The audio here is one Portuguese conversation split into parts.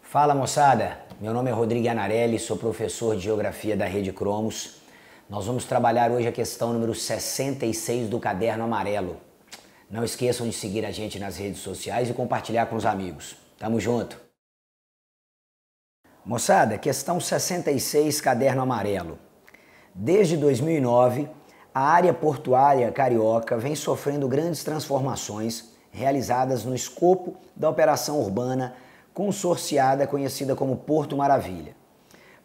Fala moçada, meu nome é Rodrigo Anarelli, sou professor de Geografia da Rede Cromos. Nós vamos trabalhar hoje a questão número 66 do Caderno Amarelo. Não esqueçam de seguir a gente nas redes sociais e compartilhar com os amigos. Tamo junto! Moçada, questão 66, Caderno Amarelo. Desde 2009, a área portuária carioca vem sofrendo grandes transformações realizadas no escopo da operação urbana consorciada conhecida como Porto Maravilha.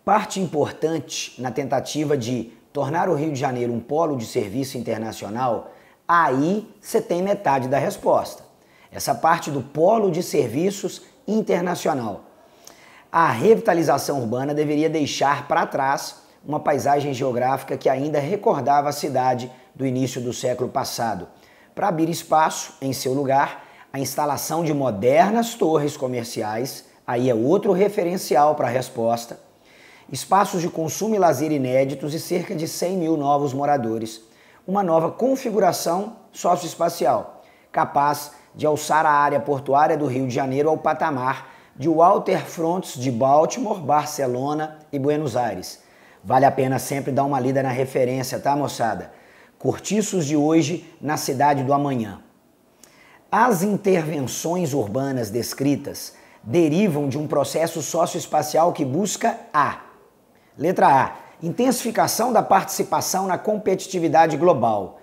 Parte importante na tentativa de tornar o Rio de Janeiro um polo de serviço internacional, aí você tem metade da resposta. Essa parte do polo de serviços internacional. A revitalização urbana deveria deixar para trás uma paisagem geográfica que ainda recordava a cidade do início do século passado. Para abrir espaço em seu lugar, a instalação de modernas torres comerciais, aí é outro referencial para a resposta, espaços de consumo e lazer inéditos e cerca de 100 mil novos moradores. Uma nova configuração socioespacial, capaz de alçar a área portuária do Rio de Janeiro ao patamar de waterfronts de Baltimore, Barcelona e Buenos Aires Vale a pena sempre dar uma lida na referência, tá, moçada? Cortiços de hoje na cidade do amanhã. As intervenções urbanas descritas derivam de um processo socioespacial que busca A. Letra A. Intensificação da participação na competitividade global.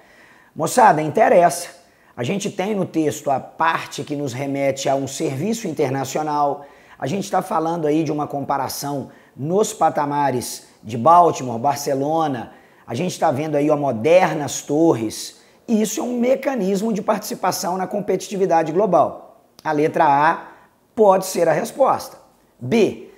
Moçada, interessa. A gente tem no texto a parte que nos remete a um serviço internacional. A gente está falando aí de uma comparação nos patamares de Baltimore, Barcelona. A gente está vendo aí ó, modernas torres. E isso é um mecanismo de participação na competitividade global. A letra A pode ser a resposta. B.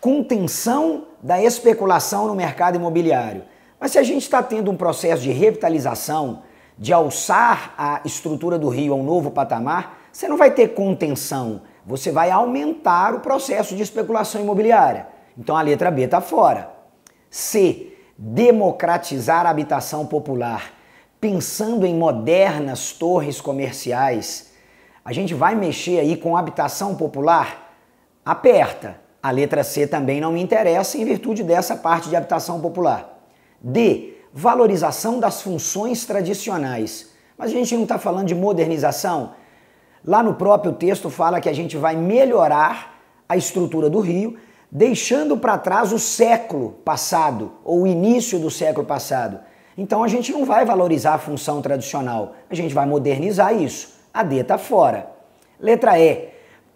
Contenção da especulação no mercado imobiliário. Mas se a gente está tendo um processo de revitalização, de alçar a estrutura do Rio a um novo patamar, você não vai ter contenção, você vai aumentar o processo de especulação imobiliária. Então a letra B está fora. C. Democratizar a habitação popular. Pensando em modernas torres comerciais, a gente vai mexer aí com habitação popular? Aperta. A letra C também não me interessa em virtude dessa parte de habitação popular. D. Valorização das funções tradicionais. Mas a gente não está falando de modernização. Lá no próprio texto fala que a gente vai melhorar a estrutura do rio deixando para trás o século passado ou o início do século passado. Então a gente não vai valorizar a função tradicional, a gente vai modernizar isso. A D está fora. Letra E,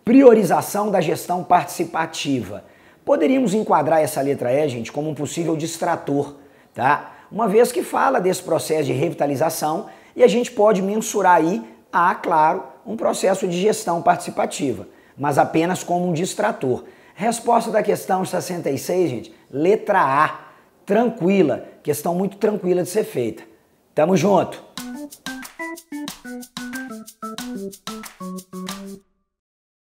priorização da gestão participativa. Poderíamos enquadrar essa letra E, gente, como um possível distrator, tá? Uma vez que fala desse processo de revitalização e a gente pode mensurar aí, há, claro, um processo de gestão participativa, mas apenas como um distrator. Resposta da questão 66, gente, letra A, tranquila, questão muito tranquila de ser feita. Tamo junto!